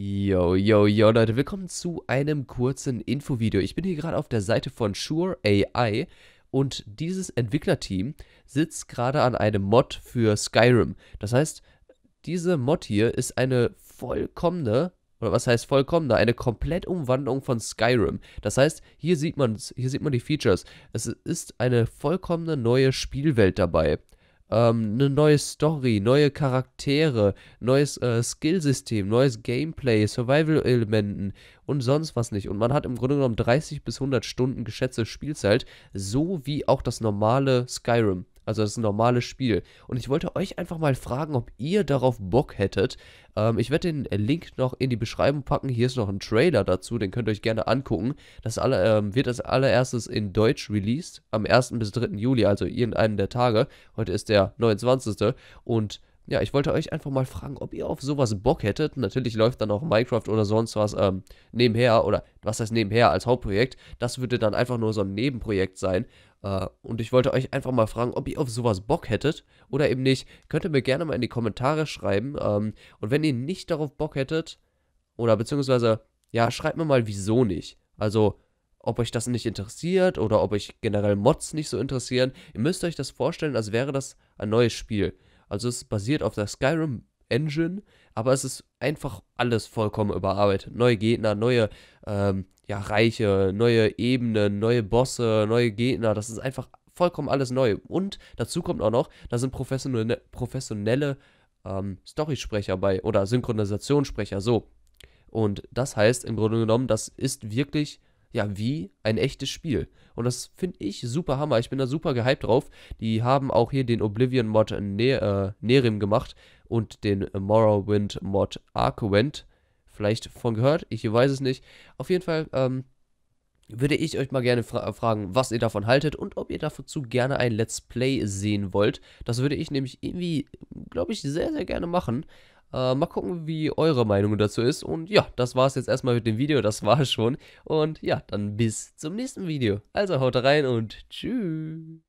Yo, yo, yo, Leute, willkommen zu einem kurzen Infovideo. Ich bin hier gerade auf der Seite von Sure AI und dieses Entwicklerteam sitzt gerade an einem Mod für Skyrim. Das heißt, diese Mod hier ist eine vollkommene oder was heißt vollkommene, Eine Komplettumwandlung von Skyrim. Das heißt, hier sieht man hier sieht man die Features. Es ist eine vollkommene neue Spielwelt dabei ähm, eine neue Story, neue Charaktere, neues äh, Skillsystem, neues Gameplay, Survival-Elementen und sonst was nicht. Und man hat im Grunde genommen 30 bis 100 Stunden geschätzte Spielzeit, so wie auch das normale Skyrim. Also das ist ein normales Spiel. Und ich wollte euch einfach mal fragen, ob ihr darauf Bock hättet. Ähm, ich werde den äh, Link noch in die Beschreibung packen. Hier ist noch ein Trailer dazu, den könnt ihr euch gerne angucken. Das alle, ähm, wird als allererstes in Deutsch released am 1. bis 3. Juli, also irgendeinen der Tage. Heute ist der 29. Und ja, ich wollte euch einfach mal fragen, ob ihr auf sowas Bock hättet. Natürlich läuft dann auch Minecraft oder sonst was ähm, nebenher oder was heißt nebenher als Hauptprojekt. Das würde dann einfach nur so ein Nebenprojekt sein. Äh, und ich wollte euch einfach mal fragen, ob ihr auf sowas Bock hättet oder eben nicht. Könnt ihr mir gerne mal in die Kommentare schreiben. Ähm, und wenn ihr nicht darauf Bock hättet oder beziehungsweise, ja, schreibt mir mal, wieso nicht. Also, ob euch das nicht interessiert oder ob euch generell Mods nicht so interessieren. Ihr müsst euch das vorstellen, als wäre das ein neues Spiel. Also es basiert auf der Skyrim Engine, aber es ist einfach alles vollkommen überarbeitet. Neue Gegner, neue ähm, ja, Reiche, neue Ebenen, neue Bosse, neue Gegner. Das ist einfach vollkommen alles neu. Und dazu kommt auch noch, da sind professionelle, professionelle ähm, Storysprecher bei oder Synchronisationssprecher so. Und das heißt im Grunde genommen, das ist wirklich ja, wie ein echtes Spiel. Und das finde ich super Hammer. Ich bin da super gehypt drauf. Die haben auch hier den Oblivion-Mod ne äh, Nerim gemacht und den Morrowind-Mod Arcowend. Vielleicht von gehört, ich weiß es nicht. Auf jeden Fall ähm, würde ich euch mal gerne fra fragen, was ihr davon haltet und ob ihr dazu gerne ein Let's Play sehen wollt. Das würde ich nämlich irgendwie, glaube ich, sehr, sehr gerne machen. Äh, mal gucken, wie eure Meinung dazu ist. Und ja, das war es jetzt erstmal mit dem Video. Das war es schon. Und ja, dann bis zum nächsten Video. Also haut rein und tschüss.